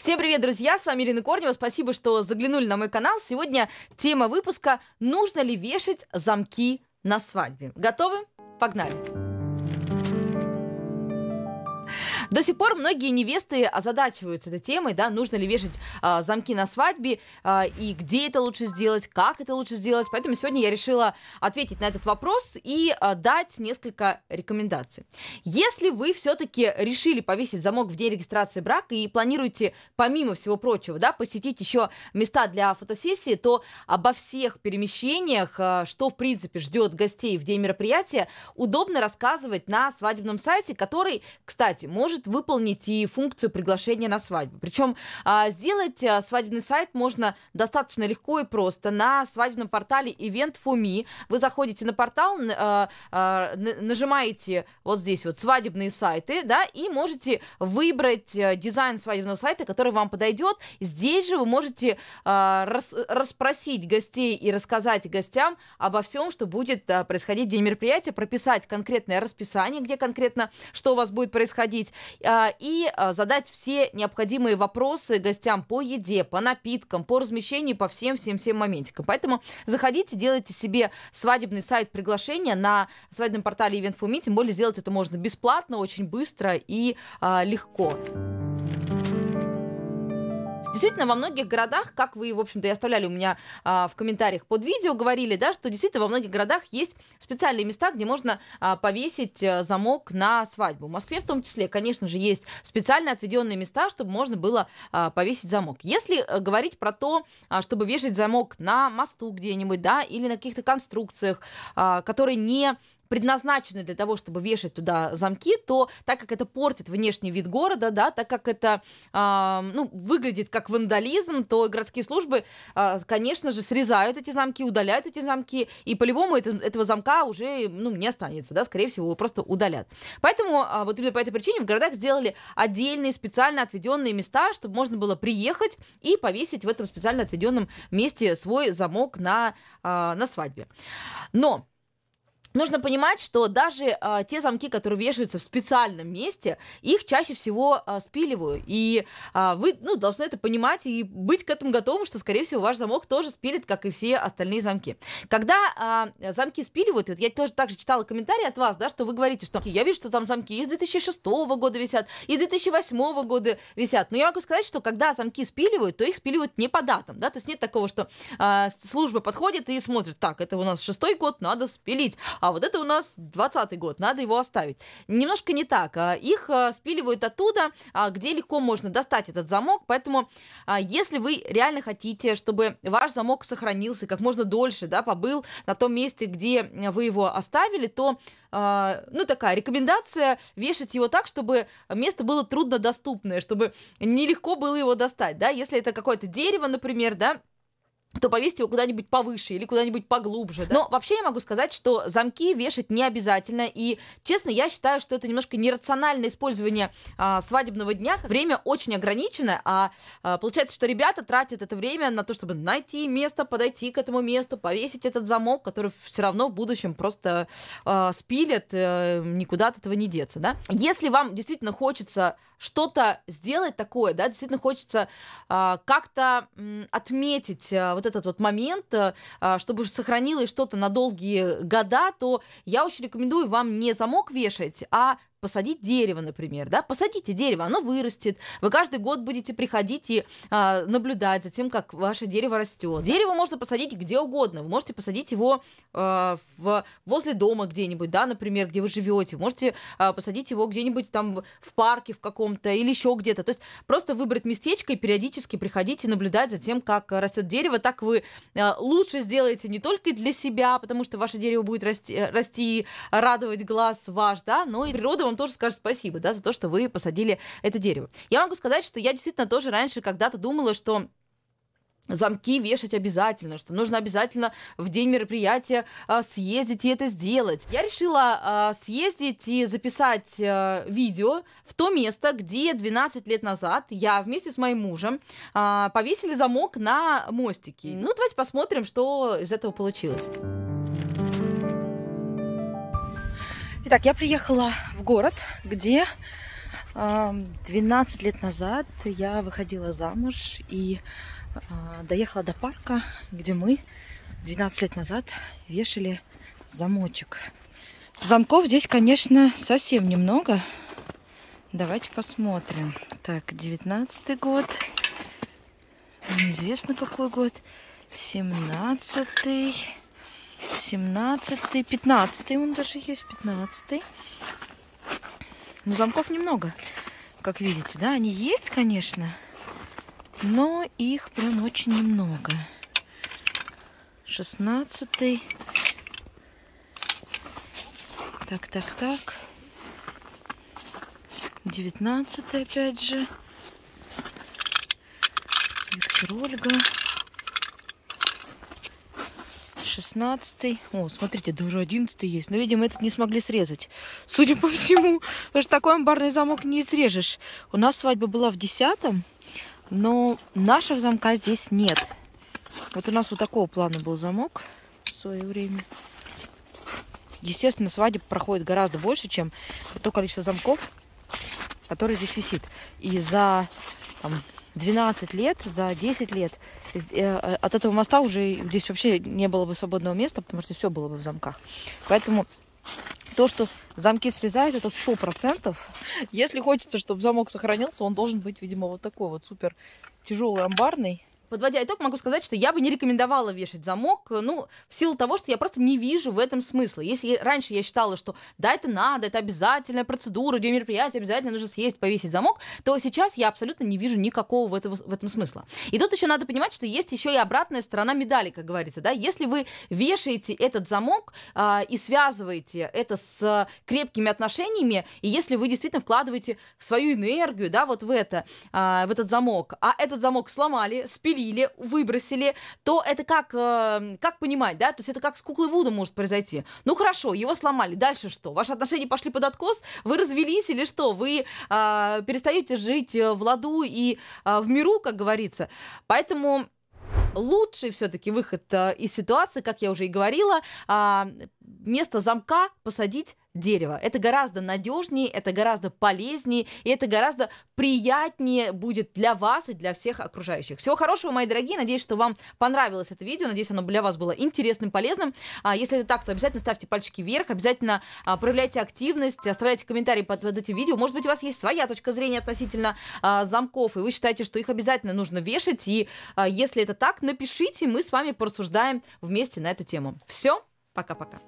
Всем привет, друзья! С вами Ирина Корнева. Спасибо, что заглянули на мой канал. Сегодня тема выпуска «Нужно ли вешать замки на свадьбе?» Готовы? Погнали! До сих пор многие невесты озадачиваются этой темой, да, нужно ли вешать а, замки на свадьбе, а, и где это лучше сделать, как это лучше сделать. Поэтому сегодня я решила ответить на этот вопрос и а, дать несколько рекомендаций. Если вы все-таки решили повесить замок в день регистрации брака и планируете, помимо всего прочего, да, посетить еще места для фотосессии, то обо всех перемещениях, а, что, в принципе, ждет гостей в день мероприятия, удобно рассказывать на свадебном сайте, который, кстати, может может выполнить и функцию приглашения на свадьбу. Причем а, сделать а, свадебный сайт можно достаточно легко и просто на свадебном портале Event4Me. Вы заходите на портал, а, нажимаете вот здесь вот свадебные сайты, да, и можете выбрать э, дизайн свадебного сайта, который вам подойдет. Здесь же вы можете расспросить гостей и рассказать гостям обо всем, что будет э, происходить в день мероприятия, прописать конкретное расписание, где конкретно что у вас будет происходить. А, и а, задать все необходимые вопросы гостям по еде, по напиткам, по размещению, по всем-всем-всем моментикам. Поэтому заходите, делайте себе свадебный сайт приглашения на свадебном портале Event.fu.me, тем более сделать это можно бесплатно, очень быстро и а, легко действительно во многих городах, как вы, в общем-то, и оставляли у меня а, в комментариях под видео, говорили, да, что действительно во многих городах есть специальные места, где можно а, повесить э, замок на свадьбу. В Москве в том числе, конечно же, есть специально отведенные места, чтобы можно было а, повесить замок. Если э, говорить про то, а, чтобы вешать замок на мосту где-нибудь, да, или на каких-то конструкциях, а, которые не предназначены для того, чтобы вешать туда замки, то так как это портит внешний вид города, да, так как это э, ну, выглядит как вандализм, то городские службы, э, конечно же, срезают эти замки, удаляют эти замки, и по-любому это, этого замка уже ну, не останется, да, скорее всего, его просто удалят. Поэтому э, вот именно по этой причине в городах сделали отдельные специально отведенные места, чтобы можно было приехать и повесить в этом специально отведенном месте свой замок на, э, на свадьбе. Но Нужно понимать, что даже э, те замки, которые вешаются в специальном месте, их чаще всего э, спиливают. И э, вы ну, должны это понимать и быть к этому готовым, что, скорее всего, ваш замок тоже спилит, как и все остальные замки. Когда э, замки спиливают, вот я тоже также читала комментарии от вас, да, что вы говорите, что я вижу, что там замки из 2006 года висят, и 2008 года висят. Но я могу сказать, что когда замки спиливают, то их спиливают не по датам. Да? То есть нет такого, что э, служба подходит и смотрит, так, это у нас шестой год, надо спилить. А вот это у нас 20 год, надо его оставить. Немножко не так. А, их а, спиливают оттуда, а, где легко можно достать этот замок, поэтому если вы реально хотите, чтобы ваш замок сохранился как можно дольше, да, побыл на том месте, где вы его оставили, то ну, такая рекомендация вешать его так, чтобы место было труднодоступное, чтобы нелегко было его достать, да, если это какое-то дерево, например, да, то повесить его куда-нибудь повыше или куда-нибудь поглубже. Да? Но вообще я могу сказать, что замки вешать не обязательно. И, честно, я считаю, что это немножко нерациональное использование а, свадебного дня. Время очень ограничено, а, а получается, что ребята тратят это время на то, чтобы найти место, подойти к этому месту, повесить этот замок, который все равно в будущем просто а, спилят, а, никуда от этого не деться. Да? Если вам действительно хочется что-то сделать такое, да, действительно хочется а, как-то м, отметить а, вот этот вот момент, э, а, чтобы сохранилось что-то на долгие года, то я очень рекомендую вам не замок вешать, а посадить дерево, например, да, посадите дерево, оно вырастет, вы каждый год будете приходить и а, наблюдать за тем, как ваше дерево растет. Дерево можно посадить где угодно, вы можете посадить его а, в, возле дома где-нибудь, да, например, где вы живете, можете а, посадить его где-нибудь там в парке в каком-то или еще где-то, то есть просто выбрать местечко и периодически приходить и наблюдать за тем, как растет дерево, так вы а, лучше сделаете не только для себя, потому что ваше дерево будет расти, расти радовать глаз ваш, да, но и природа вам тоже скажет спасибо, да, за то, что вы посадили это дерево. Я могу сказать, что я действительно тоже раньше когда-то думала, что замки вешать обязательно, что нужно обязательно в день мероприятия а, съездить и это сделать. Я решила а, съездить и записать а, видео в то место, где 12 лет назад я вместе с моим мужем а, повесили замок на мостике. Ну, давайте посмотрим, что из этого получилось. Итак, я приехала в город, где 12 лет назад я выходила замуж и а, доехала до парка, где мы 12 лет назад вешали замочек. Замков здесь, конечно, совсем немного. Давайте посмотрим. Так, 19 год. Неизвестно какой год. 17 -й. 17, 15, он даже есть, 15. Но ну, замков немного, как видите, да, они есть, конечно, но их прям очень немного. 16. Так, так, так. 19 опять же. Виктор Ольга. 16. О, смотрите, даже 11 есть. Но, видимо, этот не смогли срезать. Судя по всему, потому что такой амбарный замок не срежешь. У нас свадьба была в 10 но нашего замка здесь нет. Вот у нас вот такого плана был замок в свое время. Естественно, свадьба проходит гораздо больше, чем то количество замков, которые здесь висит. И за там, 12 лет, за 10 лет. Э, э, от этого моста уже здесь вообще не было бы свободного места, потому что все было бы в замках. Поэтому то, что замки срезают, это сто процентов. Если хочется, чтобы замок сохранился, он должен быть, видимо, вот такой вот супер тяжелый амбарный подводя итог, могу сказать, что я бы не рекомендовала вешать замок, э, ну, в силу того, что я просто не вижу в этом смысла. Если раньше я считала, что да, это надо, это обязательная процедура, для мероприятия обязательно нужно съесть, повесить замок, то сейчас я абсолютно не вижу никакого в, этого, в этом смысла. И тут еще надо понимать, что есть еще и обратная сторона медали, как говорится, да, если вы вешаете этот замок э, и связываете это с крепкими отношениями, и если вы действительно вкладываете свою энергию, да, вот в это, э, в этот замок, а этот замок сломали, спили спалили, выбросили, то это как, э, как понимать, да? То есть это как с куклой Вуду может произойти. Ну хорошо, его сломали, дальше что? Ваши отношения пошли под откос, вы развелись или что? Вы э, перестаете жить э, в ладу и э, в миру, как говорится. Поэтому лучший все-таки выход э, из ситуации, как я уже и говорила, а, вместо замка посадить дерево. Это гораздо надежнее, это гораздо полезнее, и это гораздо приятнее будет для вас и для всех окружающих. Всего хорошего, мои дорогие. Надеюсь, что вам понравилось это видео. Надеюсь, оно для вас было интересным, полезным. А, если это так, то обязательно ставьте пальчики вверх, обязательно а, проявляйте активность, оставляйте комментарии под, под этим видео. Может быть, у вас есть своя точка зрения относительно а, замков, и вы считаете, что их обязательно нужно вешать. И если это так, напишите, мы с вами порассуждаем вместе на эту тему. Все, Пока-пока.